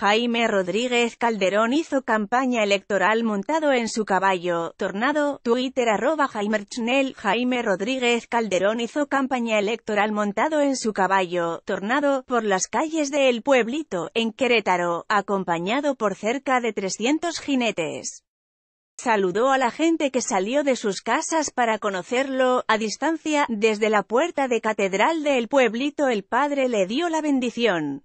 Jaime Rodríguez Calderón hizo campaña electoral montado en su caballo, Tornado, Twitter arroba Jaime Jaime Rodríguez Calderón hizo campaña electoral montado en su caballo, Tornado, por las calles de El Pueblito, en Querétaro, acompañado por cerca de 300 jinetes. Saludó a la gente que salió de sus casas para conocerlo, a distancia, desde la puerta de Catedral de El Pueblito el padre le dio la bendición.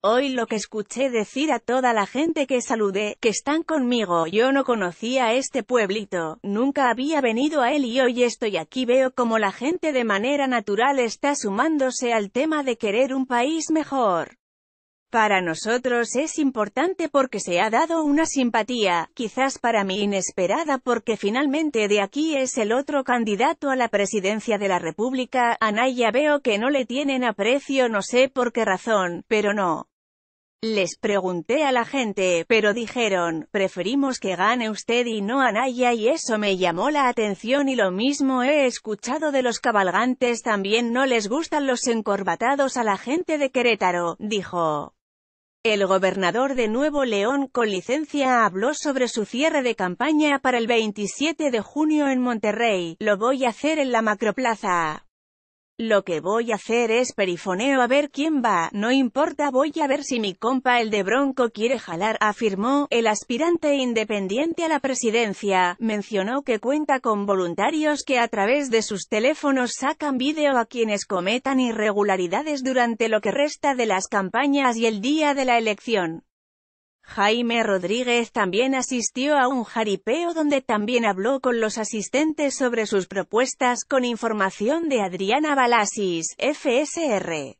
Hoy lo que escuché decir a toda la gente que saludé, que están conmigo, yo no conocía este pueblito, nunca había venido a él y hoy estoy aquí veo como la gente de manera natural está sumándose al tema de querer un país mejor. Para nosotros es importante porque se ha dado una simpatía, quizás para mí inesperada porque finalmente de aquí es el otro candidato a la presidencia de la República, Anaya veo que no le tienen aprecio no sé por qué razón, pero no. Les pregunté a la gente, pero dijeron, preferimos que gane usted y no Anaya y eso me llamó la atención y lo mismo he escuchado de los cabalgantes también no les gustan los encorbatados a la gente de Querétaro, dijo. El gobernador de Nuevo León con licencia habló sobre su cierre de campaña para el 27 de junio en Monterrey. Lo voy a hacer en la macroplaza. Lo que voy a hacer es perifoneo a ver quién va, no importa voy a ver si mi compa el de Bronco quiere jalar, afirmó, el aspirante independiente a la presidencia, mencionó que cuenta con voluntarios que a través de sus teléfonos sacan vídeo a quienes cometan irregularidades durante lo que resta de las campañas y el día de la elección. Jaime Rodríguez también asistió a un jaripeo donde también habló con los asistentes sobre sus propuestas con información de Adriana Balasis, FSR.